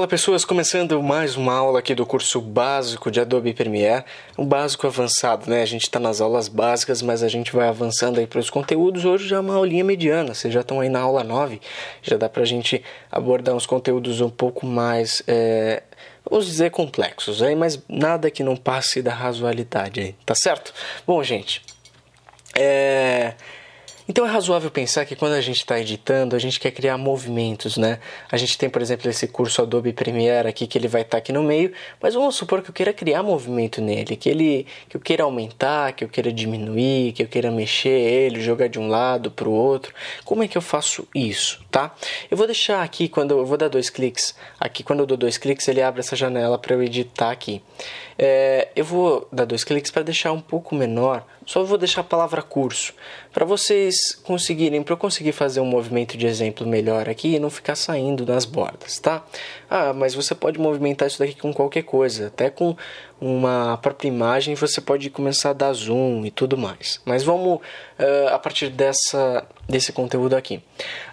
Fala pessoas, começando mais uma aula aqui do curso básico de Adobe Premiere, um básico avançado, né? A gente está nas aulas básicas, mas a gente vai avançando aí para os conteúdos. Hoje já é uma aulinha mediana, vocês já estão aí na aula 9, já dá para a gente abordar uns conteúdos um pouco mais, é, vamos dizer, complexos, aí, né? mas nada que não passe da razoabilidade, aí, tá certo? Bom, gente, é então é razoável pensar que quando a gente está editando, a gente quer criar movimentos, né? A gente tem, por exemplo, esse curso Adobe Premiere aqui que ele vai estar tá aqui no meio, mas vamos supor que eu queira criar movimento nele, que ele que eu queira aumentar, que eu queira diminuir, que eu queira mexer ele, jogar de um lado para o outro. Como é que eu faço isso, tá? Eu vou deixar aqui quando eu vou dar dois cliques, aqui quando eu dou dois cliques, ele abre essa janela para eu editar aqui. É, eu vou dar dois cliques para deixar um pouco menor só vou deixar a palavra curso para vocês conseguirem, para eu conseguir fazer um movimento de exemplo melhor aqui e não ficar saindo nas bordas, tá? Ah, mas você pode movimentar isso daqui com qualquer coisa, até com uma própria imagem você pode começar a dar zoom e tudo mais. Mas vamos uh, a partir dessa desse conteúdo aqui.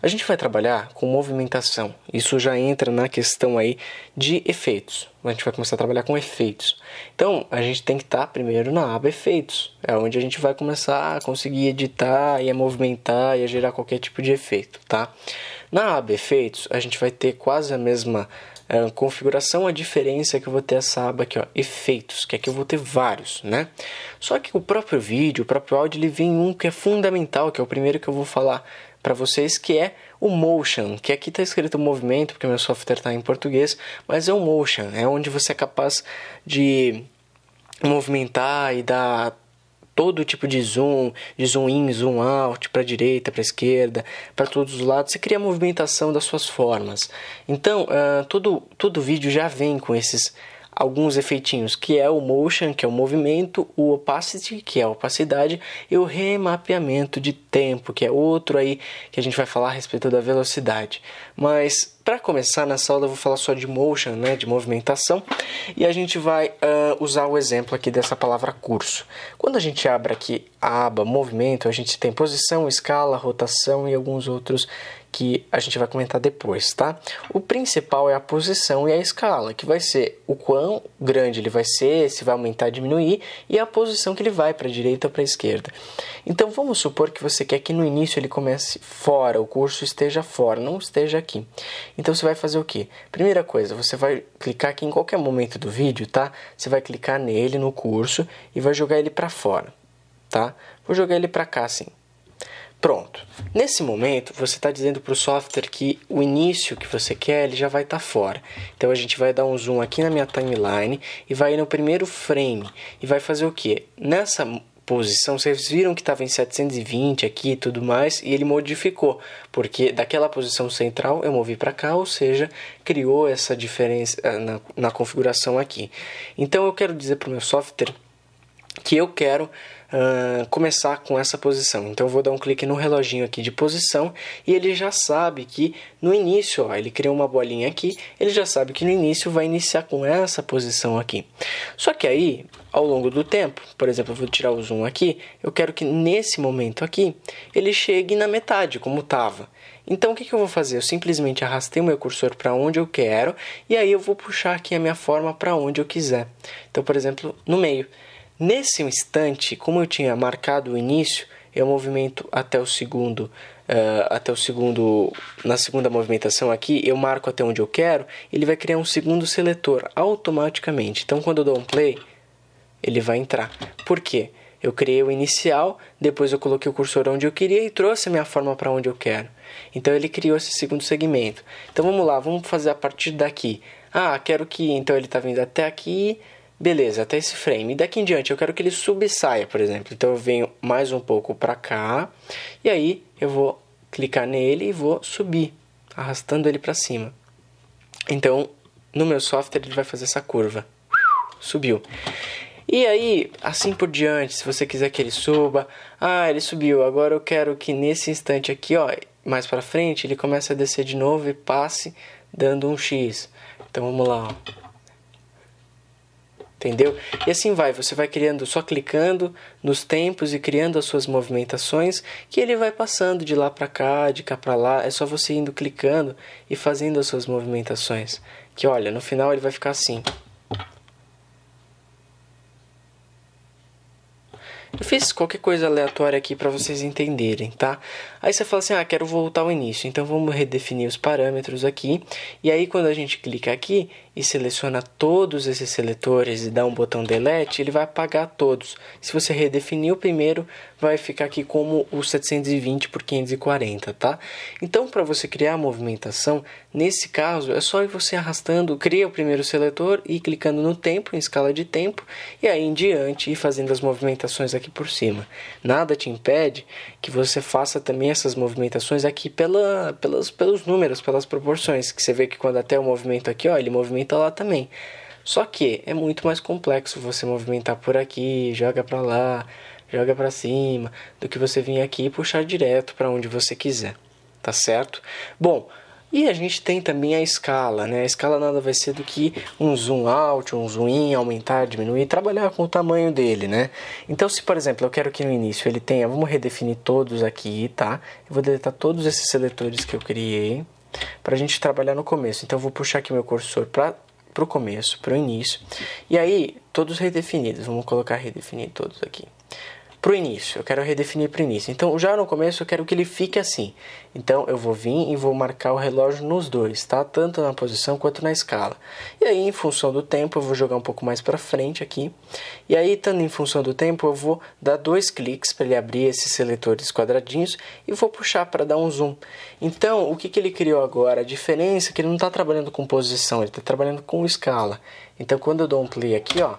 A gente vai trabalhar com movimentação. Isso já entra na questão aí de efeitos. A gente vai começar a trabalhar com efeitos. Então, a gente tem que estar tá primeiro na aba efeitos. É onde a gente vai começar a conseguir editar e a movimentar e a gerar qualquer tipo de efeito, tá? Na aba efeitos, a gente vai ter quase a mesma é, configuração, é a diferença é que eu vou ter essa aba aqui, ó, efeitos, que aqui eu vou ter vários, né? Só que o próprio vídeo, o próprio áudio, ele vem um que é fundamental, que é o primeiro que eu vou falar para vocês, que é o motion, que aqui está escrito movimento, porque meu software está em português, mas é o motion, é onde você é capaz de movimentar e dar todo tipo de zoom, de zoom in, zoom out, para direita, para esquerda, para todos os lados, você cria a movimentação das suas formas. Então, uh, todo, todo vídeo já vem com esses alguns efeitinhos, que é o motion, que é o movimento, o opacity, que é a opacidade, e o remapeamento de tempo, que é outro aí que a gente vai falar a respeito da velocidade. Mas para começar nessa aula eu vou falar só de motion, né, de movimentação, e a gente vai uh, usar o exemplo aqui dessa palavra curso. Quando a gente abre aqui a aba movimento, a gente tem posição, escala, rotação e alguns outros que a gente vai comentar depois, tá? O principal é a posição e a escala, que vai ser o quão grande ele vai ser, se vai aumentar, diminuir e a posição que ele vai para a direita ou para a esquerda. Então vamos supor que você quer que no início ele comece fora, o curso esteja fora, não esteja aqui. Então você vai fazer o quê? Primeira coisa, você vai clicar aqui em qualquer momento do vídeo, tá? Você vai clicar nele no curso e vai jogar ele para fora, tá? Vou jogar ele para cá assim. Pronto. Nesse momento, você está dizendo para o software que o início que você quer ele já vai estar tá fora. Então a gente vai dar um zoom aqui na minha timeline e vai no primeiro frame e vai fazer o que? Nessa posição, vocês viram que estava em 720 aqui e tudo mais, e ele modificou, porque daquela posição central eu movi para cá, ou seja, criou essa diferença eh, na, na configuração aqui. Então eu quero dizer para o meu software que eu quero uh, começar com essa posição. Então eu vou dar um clique no reloginho aqui de posição e ele já sabe que no início, ó, ele criou uma bolinha aqui, ele já sabe que no início vai iniciar com essa posição aqui. Só que aí, ao longo do tempo, por exemplo, eu vou tirar o zoom aqui, eu quero que nesse momento aqui ele chegue na metade, como estava. Então o que, que, eu vou fazer? Eu simplesmente arrastei o meu cursor para onde eu quero e aí eu vou puxar aqui a minha forma para onde eu quiser. Então, por exemplo, no meio. Nesse instante, como eu tinha marcado o início, eu movimento até o segundo, uh, até o segundo, na segunda movimentação aqui, eu marco até onde eu quero, ele vai criar um segundo seletor automaticamente. Então, quando eu dou um play, ele vai entrar. Por quê? Eu criei o inicial, depois eu coloquei o cursor onde eu queria e trouxe a minha forma para onde eu quero. Então ele criou esse segundo segmento. Então vamos lá, vamos fazer a partir daqui. Ah, quero que. Então ele está vindo até aqui, Beleza, até esse frame. E daqui em diante eu quero que ele subsaia, por exemplo. Então eu venho mais um pouco para cá e aí eu vou clicar nele e vou subir, arrastando ele para cima. Então, no meu software ele vai fazer essa curva. Subiu. E aí, assim por diante, se você quiser que ele suba, ah, ele subiu. Agora eu quero que nesse instante aqui, ó, mais para frente, ele comece a descer de novo e passe dando um X. Então vamos lá, ó entendeu? E assim vai, você vai criando, só clicando nos tempos e criando as suas movimentações, que ele vai passando de lá para cá, de cá para lá, é só você indo clicando e fazendo as suas movimentações. Que olha, no final ele vai ficar assim. Eu fiz qualquer coisa aleatória aqui para vocês entenderem, tá? Aí você fala assim: "Ah, quero voltar ao início". Então vamos redefinir os parâmetros aqui. E aí quando a gente clica aqui e seleciona todos esses seletores e dá um botão delete, ele vai apagar todos. Se você redefinir o primeiro, vai ficar aqui como o 720 por 540, tá? Então para você criar a movimentação, nesse caso é só você arrastando, cria o primeiro seletor e clicando no tempo, em escala de tempo, e aí em diante e fazendo as movimentações movimentações aqui por cima. Nada te impede que você faça também essas movimentações aqui pela, pelas, pelos números, pelas proporções, que você vê que quando até o movimento aqui, ó, ele movimenta lá também. Só que é muito mais complexo você movimentar por aqui, joga para lá, joga para cima, do que você vir aqui e puxar direto para onde você quiser, tá certo? Bom, e a gente tem também a escala, né? A escala nada vai ser do que um zoom out, um zoom in, aumentar, diminuir, trabalhar com o tamanho dele, né? Então, se por exemplo eu quero que no início ele tenha, vamos redefinir todos aqui, tá? Eu vou deletar todos esses seletores que eu criei para a gente trabalhar no começo. Então, eu vou puxar aqui meu cursor para o começo, para o início. E aí, todos redefinidos, vamos colocar redefinir todos aqui para o início. Eu quero redefinir para o início. Então, já no começo, eu quero que ele fique assim. Então, eu vou vir e vou marcar o relógio nos dois, tá? Tanto na posição quanto na escala. E aí, em função do tempo, eu vou jogar um pouco mais para frente aqui. E aí, estando em função do tempo, eu vou dar dois cliques para ele abrir esses seletores quadradinhos e vou puxar para dar um zoom. Então, o que, que ele criou agora? A diferença é que ele não está trabalhando com posição, ele está trabalhando com escala. Então, quando eu dou um play aqui, ó,